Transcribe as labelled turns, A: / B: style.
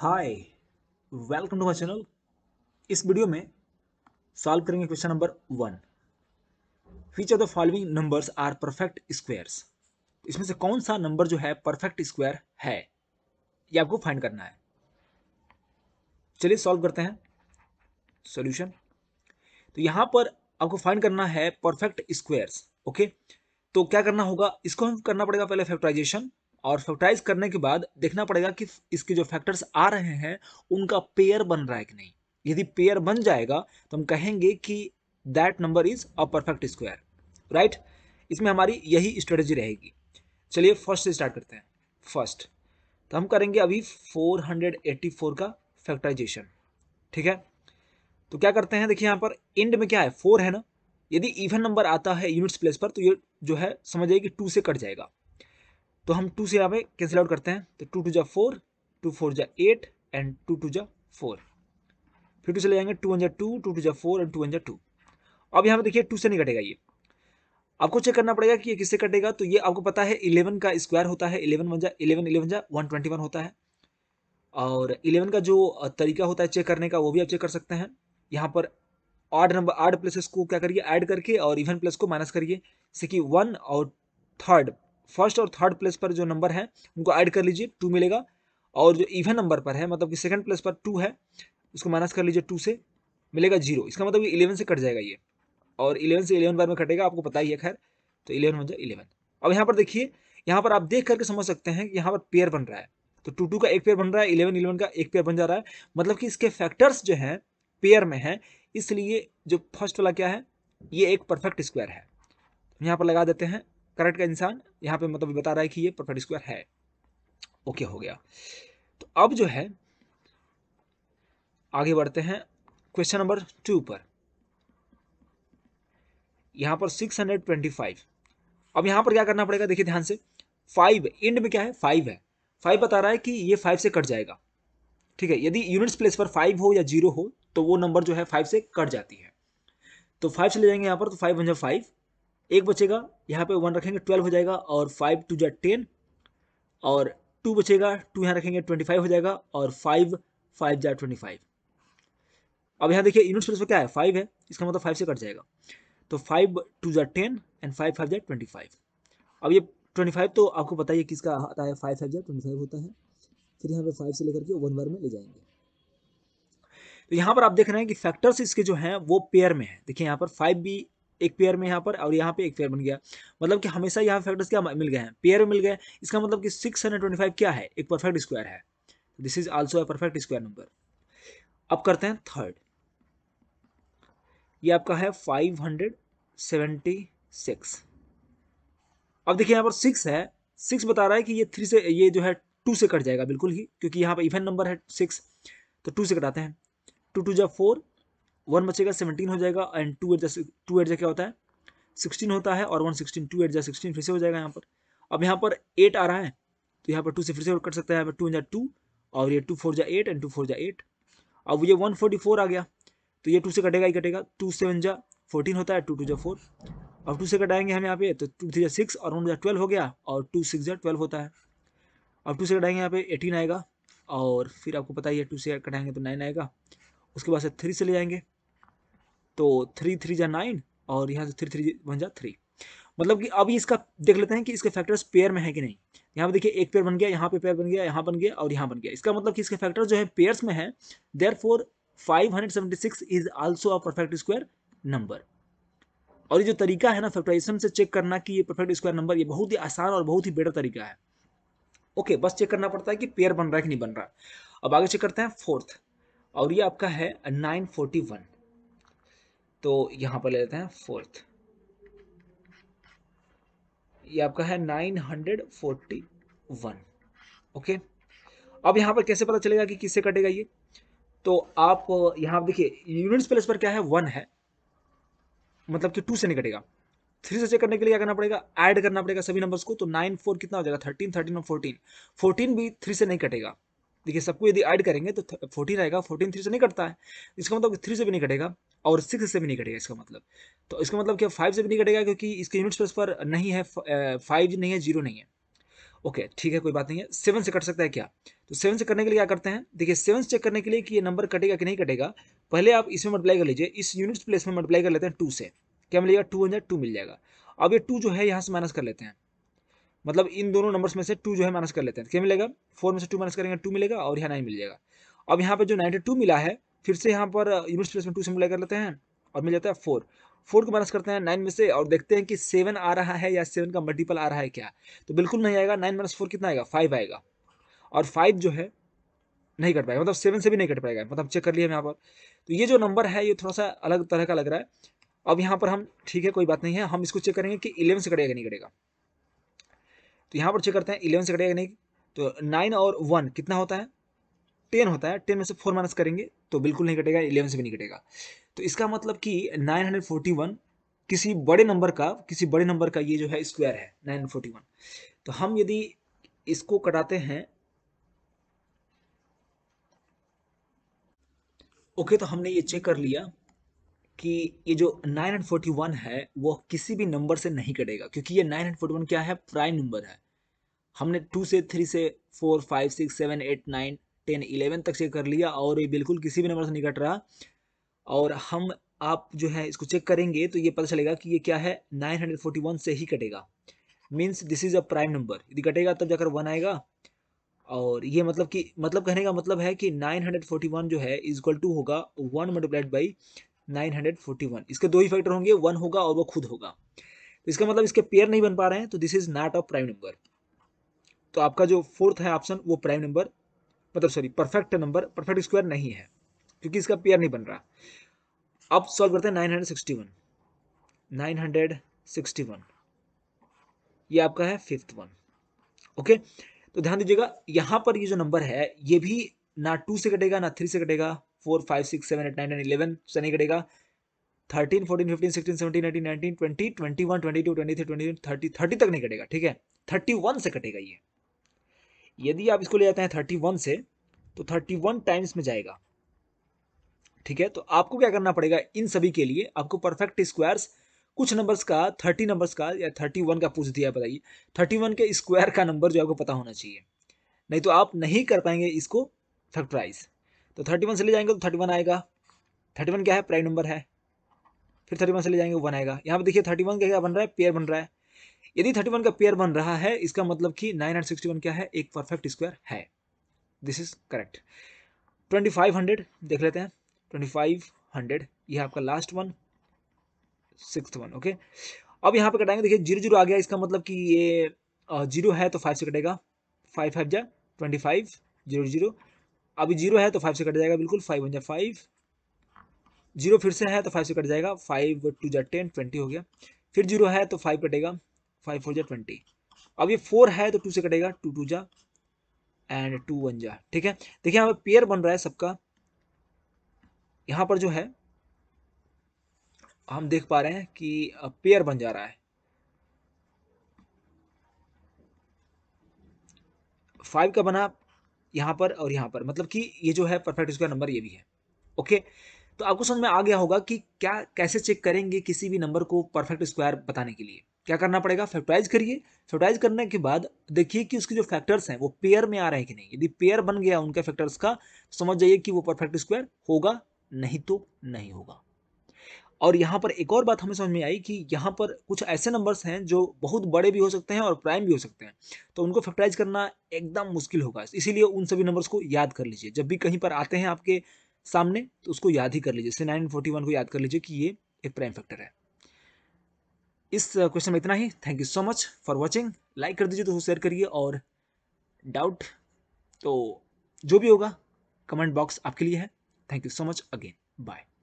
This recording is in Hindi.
A: hi welcome to my channel इस वीडियो में सॉल्व करेंगे question number one which of the following numbers are perfect squares इसमें से कौन सा नंबर जो है परफेक्ट स्क्वायर है ये आपको फाइंड करना है चलिए सॉल्व करते हैं सॉल्यूशन तो यहां पर आपको फाइंड करना है परफेक्ट स्क्वायर्स ओके तो क्या करना होगा इसको हम करना पड़ेगा पहले फैक्ट्राइजेशन और फैक्टराइज करने के बाद देखना पड़ेगा कि इसके जो फैक्टर्स आ रहे हैं उनका पेयर बन रहा है कि नहीं यदि पेयर बन जाएगा तो हम कहेंगे कि that number is a perfect square right इसमें हमारी यही स्ट्रेटेजी रहेगी चलिए फर्स्ट से स्टार्ट करते हैं फर्स्ट तो हम करेंगे अभी 484 का फैक्टराइजेशन ठीक है तो क्या करते हैं देखिए यहाँ पर एंड में क्या है फोर है ना यदि इवन नंबर आता है यूनिट्स प्लेस पर तो ये जो है समझ जाइए कि टू से कट जाएगा तो हम टू से यहाँ पे कैंसिल आउट करते हैं तो टू टू जा फोर टू फोर जा एट एंड टू टू जा फोर फिर टू चले जाएंगे टू वन जा टू टू टू जा फोर एंड टू वन जा टू अब यहाँ पे देखिए टू से नहीं कटेगा ये आपको चेक करना पड़ेगा कि ये किससे कटेगा तो ये आपको पता है इलेवन का स्क्वायर होता है इलेवन वन जा इलेवन इलेवन जा वन ट्वेंटी वन होता है और इलेवन का जो तरीका होता है चेक करने का वो भी आप चेक कर सकते हैं यहाँ पर आठ नंबर आर्ड प्लेसेस को क्या करिए ऐड करके और इवन प्लस को माइनस करिए जैसे कि वन और थर्ड फर्स्ट और थर्ड प्लेस पर जो नंबर है उनको ऐड कर लीजिए टू मिलेगा और जो इवन नंबर पर है मतलब कि सेकंड प्लेस पर टू है उसको माइनस कर लीजिए टू से मिलेगा जीरो इसका मतलब कि इलेवन से कट जाएगा ये और इलेवन से इलेवन बार में कटेगा आपको पता ही है खैर तो इलेवन हो जाए इलेवन अब यहाँ पर देखिए यहाँ पर आप देख करके समझ सकते हैं कि यहाँ पर पेयर बन रहा है तो टू टू का एक पेयर बन रहा है इलेवन इलेवन का एक पेयर बन जा रहा है मतलब कि इसके फैक्टर्स जो हैं पेयर में हैं इसलिए जो फर्स्ट वाला क्या है ये एक परफेक्ट स्क्वायर है तो यहाँ पर लगा देते हैं करंट का इंसान यहाँ पे मतलब बता रहा है कि ये परफेक्ट स्क्वायर है ओके हो गया तो अब जो है आगे बढ़ते हैं क्वेश्चन नंबर टू पर यहाँ पर सिक्स हंड्रेड ट्वेंटी फाइव अब यहाँ पर क्या करना पड़ेगा देखिए ध्यान से फाइव एंड में क्या है फाइव है फाइव बता रहा है कि ये फाइव से कट जाएगा ठीक है यदि यूनिट्स प्लेस पर फाइव हो या जीरो हो तो वो नंबर जो है फाइव से कट जाती है तो फाइव से ले जाएंगे यहाँ पर तो फाइव वन जो फाइव एक बचेगा यहाँ पे वन रखेंगे ट्वेल्व हो जाएगा और फाइव टू जै टेन और टू बचेगा टू यहाँ रखेंगे ट्वेंटी फाइव हो जाएगा और फाइव फाइव जै ट्वेंटी फाइव अब यहाँ देखिए यूनिट सर्विस क्या है फाइव है इसका मतलब फाइव से कट जाएगा तो फाइव टू जै टेन एंड फाइव फाइव जै ट्वेंटी फाइव अब ये ट्वेंटी फाइव तो आपको पता ही किसका आता है फाइव फाइव जै ट्वेंटी फाइव होता है फिर यहाँ पे फाइव से लेकर के वन बार में ले जाएंगे तो यहाँ पर आप देख रहे हैं कि फैक्टर्स इसके जो हैं वो पेयर में है देखिए यहाँ पर फाइव भी एक पेयर में यहाँ पर और यहाँ पे एक पेयर बन गया मतलब कि हमेशा यहाँ फैक्टर्स क्या मिल गए हैं पेयर मिल गए इसका मतलब कि सिक्स हंड्रेड ट्वेंटी फाइव क्या है एक परफेक्ट स्क्वायर है this is also a perfect square number अब करते हैं थर्ड ये आपका है फाइव हंड्रेड सेवेंटी सिक्स अब देखिए यहाँ पर सिक्स है सिक्स बता रहा है कि ये थ्री से ये जो है टू से कट जाएगा बिल्कुल ही क्योंकि यहाँ पर इवन नंबर है सिक्स तो टू से कटाते हैं टू टू जब फोर वन बचेगा सेवनटीन हो जाएगा एंड टू एट जैसे टू एट जै क्या होता है सिक्सटीन होता है और वन सिक्सटीन टू एट जै सिक्सटीन फिर से हो जाएगा यहाँ पर अब यहाँ पर एट आ रहा है तो यहाँ पर टू से फिर से कट सकता है यहाँ पर टू जै टू और ये टू फोर जै एट एंड टू फोर जै एट अब ये वन फोर्टी फोर आ गया तो ये टू से कटेगा ही कटेगा टू सेवन जा फोर्टीन होता है टू टू जै फोर अब टू से कटाएंगे हम यहाँ पे तो टू थ्री जै सिक्स और वन जै ट्वेल्व हो गया और टू सिक्स जै ट्वेल्व होता है अब टू से कटाएंगे यहाँ पे एटीन आएगा और फिर आपको पता ही है टू से कटाएंगे तो नाइन आएगा उसके बाद से थ्री से ले जाएंगे तो थ्री थ्री जा नाइन और यहाँ से थ्री थ्री बन जा थ्री मतलब कि अभी इसका देख लेते हैं कि इसके फैक्टर्स पेयर में है कि नहीं यहाँ पे देखिए एक पेयर बन गया यहाँ पे पेयर बन गया यहाँ बन गया और यहाँ बन गया इसका मतलब कि इसके फैक्टर जो है पेयर्स में है there four five hundred is also a perfect square number और ये जो तरीका है ना फैक्टराइजेशन से चेक करना कि ये परफेक्ट स्क्वायर नंबर ये बहुत ही आसान और बहुत ही बेटर तरीका है ओके बस चेक करना पड़ता है कि पेयर बन रहा है कि नहीं बन रहा अब आगे चेक करते हैं फोर्थ और ये आपका है नाइन फोर्टी वन तो यहाँ पर ले लेते हैं फोर्थ ये आपका है nine hundred forty one okay अब यहाँ पर कैसे पता चलेगा कि किससे कटेगा ये तो आप यहाँ देखिए यूनिट्स प्लेस पर क्या है वन है मतलब कि टू से नहीं कटेगा थ्री से चेक करने के लिए क्या करना पड़ेगा ऐड करना पड़ेगा सभी नंबर्स को तो नाइन फोर कितना हो जाएगा थर्टीन थर्टीन और फोर्टीन फोर्टीन भी थ्री से नहीं कटेगा देखिए सबको यदि ऐड करेंगे तो फोर्टीन आएगा फोर्टीन थ्री से नहीं कटता है इसका मतलब थ्री से भी नहीं कटेगा और सिक्स से भी नहीं कटेगा इसका मतलब तो इसका मतलब क्या फाइव से भी नहीं कटेगा क्योंकि इसके यूनिट स्पेस पर नहीं है फाइव नहीं है जीरो नहीं है ओके ठीक है कोई बात नहीं है सेवन से कट सकता है क्या तो सेवन से करने के लिए क्या करते हैं देखिए सेवन से चेक करने के लिए कि ये नंबर कटेगा कि नहीं कटेगा पहले आप इसमें मल्टीप्लाई कर लीजिए इस यूनिट प्लेस में मल्टीप्लाई कर लेते हैं टू से क्या मिलेगा टू हंड्रेड टू मिल जाएगा अब ये टू जो है यहाँ से माइनस कर लेते हैं मतलब इन दोनों नंबर्स में से टू जो है माइनस कर लेते हैं क्या मिलेगा फोर में से टू माइनस करेंगे टू मिलेगा और यहाँ नाइन मिल जाएगा अब यहाँ पर जो नाइन्टी टू मिला है फिर से यहाँ पर यूनिट प्लेस में टू से मिलाई कर लेते हैं और मिल जाता है फोर फोर को माइनस करते हैं नाइन में से और देखते हैं कि सेवन आ रहा है या सेवन का मल्टीपल आ रहा है क्या तो बिल्कुल नहीं आएगा नाइन माइनस फोर कितना आएगा फाइव आएगा और फाइव जो है नहीं कट पाएगा मतलब सेवन से भी नहीं कट पाएगा मतलब चेक कर लिए हम यहाँ पर तो ये जो नंबर है ये थोड़ा सा अलग तरह का लग रहा है अब यहाँ पर हम ठीक है कोई बात नहीं है हम इसको चेक करेंगे कि इलेवन से कटेगा नहीं कटेगा तो यहाँ पर चेक करते हैं इलेवन से कटेगा नहीं तो नाइन और वन कितना होता है टेन होता है टेन में से फोर माइनस करेंगे तो बिल्कुल नहीं कटेगा इलेवन से भी नहीं कटेगा तो इसका मतलब कि नाइन हंड्रेड फोर्टी वन किसी बड़े नंबर का किसी बड़े नंबर का ये जो है स्क्वायर है नाइन फोर्टी वन तो हम यदि इसको कटाते हैं ओके तो हमने ये चेक कर लिया कि ये जो 941 है वो किसी भी नंबर से नहीं कटेगा क्योंकि ये 941 क्या है प्राइम नंबर है हमने टू से थ्री से four five six seven eight nine ten eleven तक चेक कर लिया और ये बिल्कुल किसी भी नंबर से नहीं कट रहा और हम आप जो है इसको चेक करेंगे तो ये पता चलेगा कि ये क्या है नाइन हंड्रेड फोर्टी वन से ही कटेगा means this is a prime number यदि कटेगा तब जाकर वन आएगा और ये मतलब कि मतलब कहने का मतलब है कि नाइन हंड्रेड फोर्टी वन जो है इजक्ल टू होगा one multiplied by nine hundred forty one इसके दो ही फैक्टर होंगे वन होगा और वो खुद होगा तो इसका मतलब इसके पेयर नहीं बन पा रहे हैं तो this is not a prime number तो आपका जो फोर्थ है ऑप्शन वो प्राइम नंबर मतलब sorry perfect number perfect square नहीं है क्योंकि इसका पेयर नहीं बन रहा अब सॉल्व करते हैं nine hundred sixty one nine hundred sixty one ये आपका है फिफ्थ वन ओके तो ध्यान दीजिएगा यहाँ पर ये जो नंबर है ये भी ना टू से कटेगा ना थ्री से कटेगा four five six seven eight nine eleven से नहीं कटेगा thirteen fourteen fifteen sixteen seventeen eighteen nineteen twenty twenty one twenty two twenty three twenty thirty thirty तक नहीं कटेगा ठीक है थर्टी वन से कटेगा ये यदि आप इसको ले जाते हैं थर्टी वन से तो थर्टी वन टाइम्स में जाएगा ठीक है तो आपको क्या करना पड़ेगा इन सभी के लिए आपको परफेक्ट स्क्वायर्स कुछ नंबर्स का थर्टी नंबर्स का या थर्टी वन का पूछ दिया बताइए थर्टी वन के स्क्वायर का नंबर जो आपको पता होना चाहिए नहीं तो आप नहीं कर पाएंगे इसको फैक्टराइज तो थर्टी वन से ले जाएंगे तो थर्टी वन आएगा थर्टी वन क्या है प्राइम नंबर है फिर थर्टी वन से ले जाएंगे वन आएगा यहाँ पर देखिए थर्टी वन का क्या बन रहा है पेयर बन रहा है यदि 31 का पेयर बन रहा है इसका मतलब कि 961 क्या है एक परफेक्ट स्क्वायर है दिस इज करेक्ट 2500 देख लेते हैं 2500 ये आपका last one six one okay अब यहाँ पे कटाएंगे देखिए जीरो जीरो आ गया इसका मतलब कि ये जीरो है तो फाइव से कटेगा फाइव फाइव जा ट्वेंटी फाइव जीरो जीरो अभी जीरो है तो फाइव से कट जाएगा बिल्कुल फाइव वन जा फाइव जीरो फिर से है तो फाइव से कट जाएगा फाइव टू जा टेन ट्वेंटी हो गया फिर जीरो है तो फाइव कटेगा फाइव फोर जा ट्वेंटी अब ये फोर है तो टू से कटेगा टू टू जा एंड टू वन जा ठीक है देखिए यहाँ पर पेयर बन रहा है सबका यहाँ पर जो है हम देख पा रहे हैं कि पेयर बन जा रहा है फाइव का बना यहाँ पर और यहाँ पर मतलब कि ये जो है परफेक्ट स्क्वायर नंबर ये भी है ओके तो आपको समझ में आ गया होगा कि क्या कैसे चेक करेंगे किसी भी नंबर को परफेक्ट स्क्वायर बताने के लिए क्या करना पड़ेगा फैक्टराइज करिए फैक्टराइज करने के बाद देखिए कि उसके जो फैक्टर्स हैं वो पेयर में आ रहे हैं कि नहीं यदि पेयर बन गया उनके फैक्टर्स का तो समझ जाइए कि वो परफेक्ट स्क्वायर होगा नहीं तो नहीं होगा और यहाँ पर एक और बात हमें समझ में आई कि यहाँ पर कुछ ऐसे नंबर्स हैं जो बहुत बड़े भी हो सकते हैं और प्राइम भी हो सकते हैं तो उनको फैक्टराइज करना एकदम मुश्किल होगा इसीलिए उन सभी नंबर्स को याद कर लीजिए जब भी कहीं पर आते हैं आपके सामने तो उसको याद ही कर लीजिए जैसे नाइन फोर्टी वन को याद कर लीजिए कि ये एक प्राइम फैक्टर है इस क्वेश्चन में इतना ही thank you so much for watching like कर दीजिए तो शेयर करिए और डाउट तो जो भी होगा कमेंट बॉक्स आपके लिए है thank you so much again bye